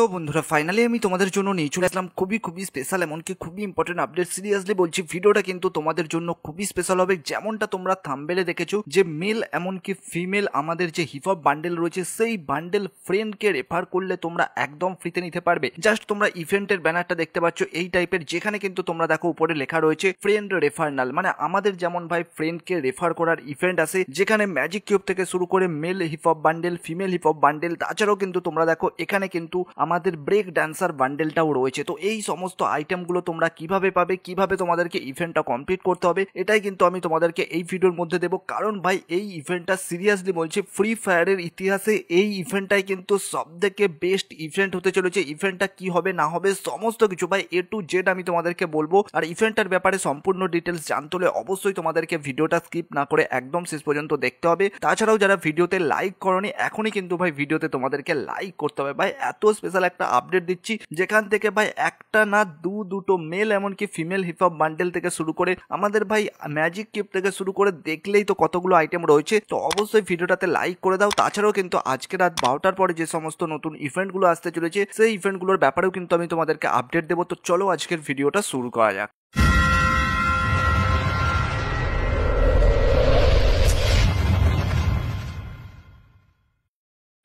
তো বন্ধুরা ফাইনালি আমি তোমাদের জন্য নিয়ে চলে আসলাম খুবই খুবই স্পেশাল এমনকি খুবই ইম্পর্টেন্ট আপডেট সিরিয়াসলি বলছি ভিডিওটা কিন্তু তোমাদের জন্য খুবই স্পেশাল হবে যেমনটা তোমরা থামবেলে দেখেছো যে মেল এমনকি ফিমেল আমাদের যে হিপ হপ বান্ডেল রয়েছে সেই বান্ডেল ফ্রেন্ডকে রেফার করলে তোমরা একদম ফ্রিতে নিতে পারবে জাস্ট তোমরা ইভেন্টের ব্যানারটা দেখতে পাচ্ছ এই টাইপের যেখানে কিন্তু তোমরা দেখো উপরে লেখা রয়েছে ফ্রেন্ড রেফারনাল মানে আমাদের যেমন ভাই ফ্রেন্ডকে রেফার করার ইভেন্ট আছে যেখানে ম্যাজিক কিউব থেকে শুরু করে male hip bundle female hip bundle তাছাড়াও কিন্তু তোমরা দেখো এখানে কিন্তু আমাদের ব্রেক ড্যান্সার বান্ডেলটাও রয়েছে তো এই সমস্ত আইটেমগুলো তোমরা কিভাবে পাবে কিভাবে তোমাদেরকে ইভেন্টটা কমপ্লিট করতে হবে এটাই কিন্তু আমি তোমাদেরকে এই ভিডিওর মধ্যে দেবো কারণ ভাই এই ইভেন্টটা সিরিয়াসলি বলছে ফ্রি ফায়ারের ইতিহাসে এই ইভেন্টটাই কিন্তু সব থেকে বেস্ট ইভেন্ট হতে চলেছে ইভেন্টটা কি হবে না হবে সমস্ত কিছু ভাই এ টু জেড আমি তোমাদেরকে বলবো আর ইভেন্টটার ব্যাপারে সম্পূর্ণ ডিটেলস জানতে হলে অবশ্যই তোমাদেরকে ভিডিওটা স্কিপ না করে একদম শেষ পর্যন্ত দেখতে হবে তাছাড়াও যারা ভিডিওতে লাইক করনি এখনই কিন্তু ভাই ভিডিওতে তোমাদেরকে লাইক করতে হবে ভাই এত স্পেশাল স্পেশাল একটা আপডেট দিচ্ছি যেখান থেকে ভাই একটা না দু দুটো মেল এমনকি ফিমেল হিপহপ বান্ডেল থেকে শুরু করে আমাদের ভাই ম্যাজিক কিপ থেকে শুরু করে দেখলেই তো কতগুলো আইটেম রয়েছে তো অবশ্যই ভিডিওটাতে লাইক করে দাও তাছাড়াও কিন্তু আজকে রাত বারোটার পরে যে সমস্ত নতুন ইভেন্টগুলো আসতে চলেছে সেই ইভেন্টগুলোর ব্যাপারেও কিন্তু আমি তোমাদেরকে আপডেট দেবো তো চলো আজকের ভিডিওটা শুরু করা যাক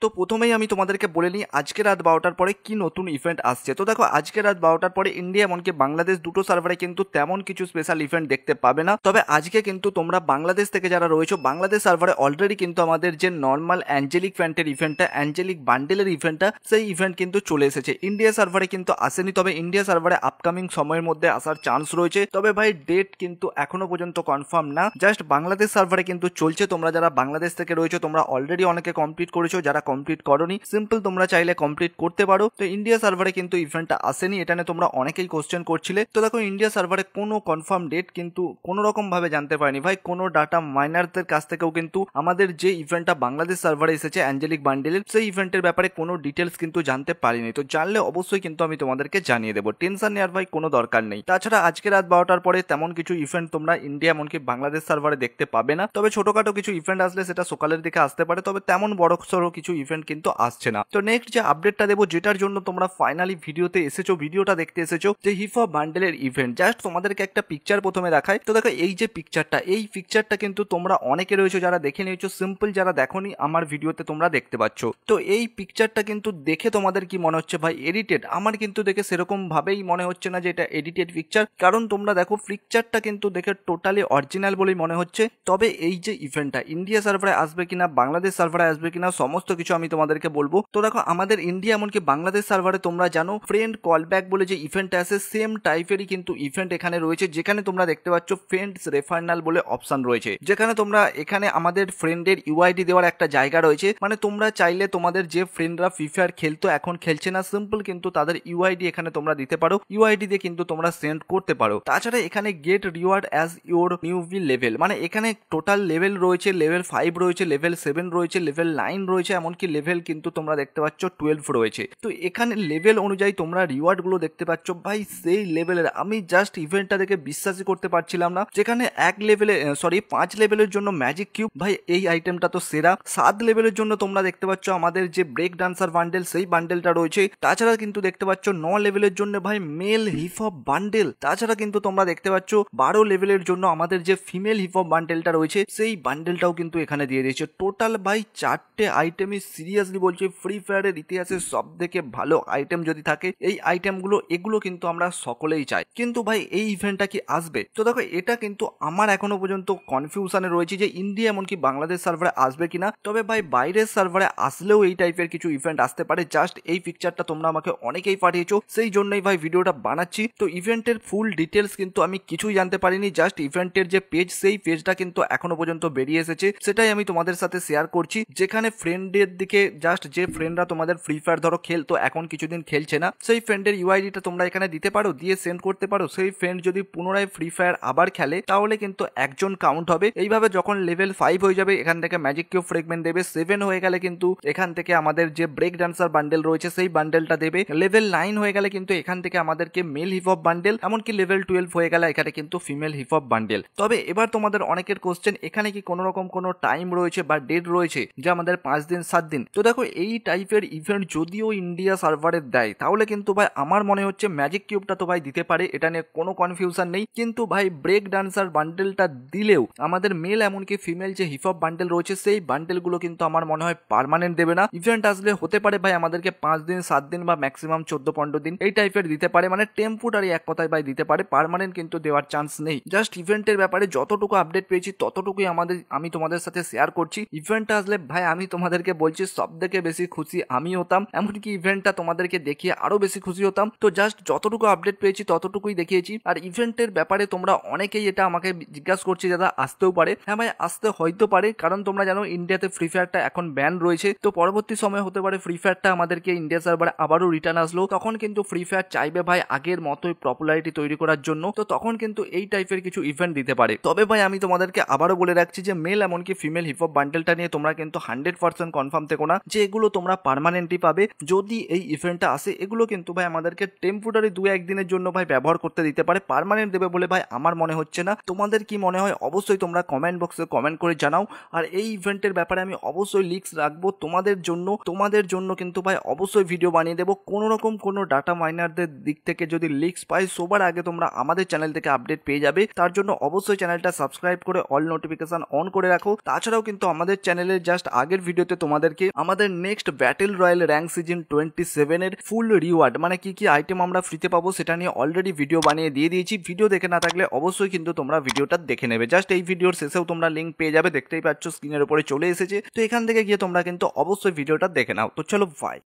তো প্রথমেই আমি তোমাদেরকে বলে নিই আজকে রাত বারোটার পরে কি নতুন ইভেন্ট আসছে তো দেখো আজকে রাত বারোটার পরে ইন্ডিয়া এমনকি বাংলাদেশ দুটো সার্ভারে কিন্তু তেমন কিছু স্পেশাল ইভেন্ট দেখতে পাবে না তবে আজকে কিন্তু তোমরা বাংলাদেশ থেকে যারা রয়েছো বাংলাদেশ সার্ভারে অলরেডি কিন্তু আমাদের যে নর্মাল অ্যাঞ্জেলিক ফ্যান্টের ইভেন্টটা অ্যাঞ্জেলিক বান্ডেলের ইভেন্টটা সেই ইভেন্ট কিন্তু চলে এসেছে ইন্ডিয়া সার্ভারে কিন্তু আসেনি তবে ইন্ডিয়া সার্ভারে আপকামিং সময়ের মধ্যে আসার চান্স রয়েছে তবে ভাই ডেট কিন্তু এখনো পর্যন্ত কনফার্ম না জাস্ট বাংলাদেশ সার্ভারে কিন্তু চলছে তোমরা যারা বাংলাদেশ থেকে রয়েছো তোমরা অলরেডি অনেকে কমপ্লিট করেছো যারা কমপ্লিট করনি সিম্পল তোমরা চাইলে কমপ্লিট করতে পারো তো ইন্ডিয়া সার্ভারে কিন্তু ইভেন্টটা আসেনি এটা নিয়ে তোমরা অনেকেই কোশ্চেন করছিলে তো দেখো ইন্ডিয়া সার্ভারে কোনো কনফার্ম ডেট কিন্তু কোনো রকম ভাবে জানতে পারিনি ভাই কোনো ডাটা মাইনারদের কাছ থেকেও কিন্তু আমাদের যে ইভেন্টটা বাংলাদেশ সার্ভারে এসেছে অ্যাঞ্জেলিক বান্ডেলের সেই ইভেন্টের ব্যাপারে কোনো ডিটেলস কিন্তু জানতে পারিনি তো জানলে অবশ্যই কিন্তু আমি তোমাদেরকে জানিয়ে দেবো টেনশন নেওয়ার ভাই কোনো দরকার নেই তাছাড়া আজকে রাত বারোটার পরে তেমন কিছু ইভেন্ট তোমরা ইন্ডিয়া এমনকি বাংলাদেশ সার্ভারে দেখতে পাবে না তবে ছোটখাটো কিছু ইভেন্ট আসলে সেটা সকালের দিকে আসতে পারে তবে তেমন বড় সড়ো কিছু ইভেন্ট কিন্তু আসছে না তো নেক্সট যে আপডেটটা দেবো যেটার জন্য তোমরা ফাইনালি ভিডিওতে এসেছো ভিডিওটা দেখতে এসেছো যে হিফা বান্ডেলের ইভেন্ট জাস্ট তোমাদেরকে একটা পিকচার প্রথমে দেখায় তো দেখো এই যে পিকচারটা এই পিকচারটা কিন্তু তোমরা অনেকে রয়েছে যারা দেখে নিয়েছো সিম্পল যারা দেখোনি আমার ভিডিওতে তোমরা দেখতে পাচ্ছ তো এই পিকচারটা কিন্তু দেখে তোমাদের কি মনে হচ্ছে ভাই এডিটেড আমার কিন্তু দেখে সেরকম ভাবেই মনে হচ্ছে না যে এটা এডিটেড পিকচার কারণ তোমরা দেখো পিকচারটা কিন্তু দেখে টোটালি অরিজিনাল বলেই মনে হচ্ছে তবে এই যে ইভেন্টটা ইন্ডিয়া সার্ভারে আসবে কিনা বাংলাদেশ সার্ভারে আসবে কিনা সমস্ত কিছু কিছু আমি তোমাদেরকে বলবো তো দেখো আমাদের ইন্ডিয়া এমনকি বাংলাদেশ সার্ভারে তোমরা জানো ফ্রেন্ড কল ব্যাক বলে যে ইভেন্ট আছে সেম টাইপেরই কিন্তু ইভেন্ট এখানে রয়েছে যেখানে তোমরা দেখতে পাচ্ছ ফ্রেন্ডস রেফারনাল বলে অপশন রয়েছে যেখানে তোমরা এখানে আমাদের ফ্রেন্ডের ইউআইডি দেওয়ার একটা জায়গা রয়েছে মানে তোমরা চাইলে তোমাদের যে ফ্রেন্ডরা ফ্রি ফায়ার খেলতো এখন খেলছে না সিম্পল কিন্তু তাদের ইউআইডি এখানে তোমরা দিতে পারো ইউআইডি দিয়ে কিন্তু তোমরা সেন্ড করতে পারো তাছাড়া এখানে গেট রিওয়ার্ড অ্যাজ ইউর নিউভি লেভেল মানে এখানে টোটাল লেভেল রয়েছে লেভেল ফাইভ রয়েছে লেভেল সেভেন রয়েছে লেভেল নাইন রয়েছে এমন এমনকি লেভেল কিন্তু তোমরা দেখতে পাচ্ছ টুয়েলভ রয়েছে তো এখানে লেভেল অনুযায়ী তোমরা রিওয়ার্ডগুলো দেখতে পাচ্ছ ভাই সেই লেভেলের আমি জাস্ট ইভেন্টটা দেখে বিশ্বাসই করতে পারছিলাম না যেখানে এক লেভেলে সরি পাঁচ লেভেলের জন্য ম্যাজিক কিউব ভাই এই আইটেমটা তো সেরা সাত লেভেলের জন্য তোমরা দেখতে পাচ্ছ আমাদের যে ব্রেক ডান্সার বান্ডেল সেই বান্ডেলটা রয়েছে তাছাড়া কিন্তু দেখতে পাচ্ছ ন লেভেলের জন্য ভাই মেল হিপ হপ বান্ডেল তাছাড়া কিন্তু তোমরা দেখতে পাচ্ছ বারো লেভেলের জন্য আমাদের যে ফিমেল হিপ হপ বান্ডেলটা রয়েছে সেই বান্ডেলটাও কিন্তু এখানে দিয়ে দিয়েছে টোটাল ভাই চারটে আইটেমই সিরিয়াসলি বলছি ফ্রি ফায়ারের ইতিহাসে সব থেকে ভালো আইটেম যদি থাকে এই আইটেমগুলো এগুলো কিন্তু আমরা সকলেই চাই কিন্তু ভাই এই ইভেন্টটা কি আসবে তো দেখো এটা কিন্তু আমার এখনো পর্যন্ত কনফিউশনে রয়েছে যে ইন্ডিয়া এমনকি বাংলাদেশ সার্ভারে আসবে কিনা তবে ভাই বাইরের সার্ভারে আসলেও এই টাইপের কিছু ইভেন্ট আসতে পারে জাস্ট এই পিকচারটা তোমরা আমাকে অনেকেই পাঠিয়েছো সেই জন্যই ভাই ভিডিওটা বানাচ্ছি তো ইভেন্টের ফুল ডিটেলস কিন্তু আমি কিছুই জানতে পারিনি জাস্ট ইভেন্টের যে পেজ সেই পেজটা কিন্তু এখনো পর্যন্ত বেরিয়ে এসেছে সেটাই আমি তোমাদের সাথে শেয়ার করছি যেখানে ফ্রেন্ডের দিকে জাস্ট যে ফ্রেন্ডরা তোমাদের ফ্রি ফায়ার ধরো খেলতো এখন কিছুদিন খেলছে না সেই ফ্রেন্ডের ইউআইডিটা তোমরা এখানে দিতে পারো দিয়ে সেন্ড করতে পারো সেই ফ্রেন্ড যদি পুনরায় ফ্রি ফায়ার আবার খেলে তাহলে কিন্তু একজন কাউন্ট হবে এইভাবে যখন লেভেল ফাইভ হয়ে যাবে এখান থেকে ম্যাজিক কিউ ফ্রেগমেন্ট দেবে সেভেন হয়ে গেলে কিন্তু এখান থেকে আমাদের যে ব্রেক ডান্সার বান্ডেল রয়েছে সেই বান্ডেলটা দেবে লেভেল নাইন হয়ে গেলে কিন্তু এখান থেকে আমাদেরকে মেল হিপ অফ বান্ডেল এমনকি লেভেল টুয়েলভ হয়ে গেলে এখানে কিন্তু ফিমেল হিপ হিপহপ বান্ডেল তবে এবার তোমাদের অনেকের কোশ্চেন এখানে কি কোনো রকম কোনো টাইম রয়েছে বা ডেট রয়েছে যে আমাদের পাঁচ দিন সাত দিন তো দেখো এই টাইপের ইভেন্ট যদিও ইন্ডিয়া সার্ভারে দেয় তাহলে কিন্তু ভাই আমার মনে হচ্ছে ম্যাজিক কিউবটা তো ভাই দিতে পারে এটা নিয়ে কোনো কনফিউশন নেই কিন্তু ভাই ব্রেক ডান্সার বান্ডেলটা দিলেও আমাদের মেল এমনকি ফিমেল যে হিপ হপ বান্ডেল রয়েছে সেই বান্ডেলগুলো কিন্তু আমার মনে হয় পারমানেন্ট দেবে না ইভেন্ট আসলে হতে পারে ভাই আমাদেরকে পাঁচ দিন সাত দিন বা ম্যাক্সিমাম চোদ্দ পনেরো দিন এই টাইপের দিতে পারে মানে টেম্পোরারি এক কথায় ভাই দিতে পারে পারমানেন্ট কিন্তু দেওয়ার চান্স নেই জাস্ট ইভেন্টের ব্যাপারে যতটুকু আপডেট পেয়েছি ততটুকুই আমাদের আমি তোমাদের সাথে শেয়ার করছি ইভেন্টটা আসলে ভাই আমি তোমাদেরকে বলছি বলছি সব থেকে বেশি খুশি আমি হতাম এমনকি ইভেন্টটা তোমাদেরকে দেখিয়ে আরও বেশি খুশি হতাম তো জাস্ট যতটুকু আপডেট পেয়েছি ততটুকুই দেখিয়েছি আর ইভেন্টের ব্যাপারে তোমরা অনেকেই এটা আমাকে জিজ্ঞাসা করছি দাদা আসতেও পারে হ্যাঁ ভাই আসতে হয়তো পারে কারণ তোমরা জানো ইন্ডিয়াতে ফ্রি ফায়ারটা এখন ব্যান রয়েছে তো পরবর্তী সময় হতে পারে ফ্রি ফায়ারটা আমাদেরকে ইন্ডিয়া সার্ভারে আবারও রিটার্ন আসলো তখন কিন্তু ফ্রি ফায়ার চাইবে ভাই আগের মতোই পপুলারিটি তৈরি করার জন্য তো তখন কিন্তু এই টাইপের কিছু ইভেন্ট দিতে পারে তবে ভাই আমি তোমাদেরকে আবারও বলে রাখছি যে মেল এমনকি ফিমেল হিপ হিপহপ বান্ডেলটা নিয়ে তোমরা কিন্তু হান্ড্রেড পার্সেন্ট কনফার্ম থেকে না যে এগুলো তোমরা পারমানেন্টলি পাবে যদি এই ইভেন্টটা আসে এগুলো কিন্তু ভাই আমাদেরকে টেম্পোরারি দু একদিনের জন্য ভাই ব্যবহার করতে দিতে পারে পারমানেন্ট দেবে বলে ভাই আমার মনে হচ্ছে না তোমাদের কি মনে হয় অবশ্যই তোমরা কমেন্ট বক্সে কমেন্ট করে জানাও আর এই ইভেন্টের ব্যাপারে আমি অবশ্যই লিক্স রাখবো তোমাদের জন্য তোমাদের জন্য কিন্তু ভাই অবশ্যই ভিডিও বানিয়ে দেবো কোনো রকম কোনো ডাটা মাইনারদের দিক থেকে যদি লিক্স পাই সবার আগে তোমরা আমাদের চ্যানেল থেকে আপডেট পেয়ে যাবে তার জন্য অবশ্যই চ্যানেলটা সাবস্ক্রাইব করে অল নোটিফিকেশান অন করে রাখো তাছাড়াও কিন্তু আমাদের চ্যানেলের জাস্ট আগের ভিডিওতে তোমাদের আপনাদেরকে আমাদের next battle royale rank season twenty সেভেনের ফুল রিওয়ার্ড মানে কি কি আইটেম আমরা ফ্রিতে পাবো সেটা নিয়ে অলরেডি ভিডিও বানিয়ে দিয়ে দিয়েছি ভিডিও দেখে না থাকলে অবশ্যই কিন্তু তোমরা ভিডিওটা দেখে নেবে জাস্ট এই ভিডিওর শেষেও তোমরা লিঙ্ক পেয়ে যাবে দেখতেই পাচ্ছ স্ক্রিনের উপরে চলে এসেছে তো এখান থেকে গিয়ে তোমরা কিন্তু অবশ্যই ভিডিওটা দেখে নাও তো চলো বাই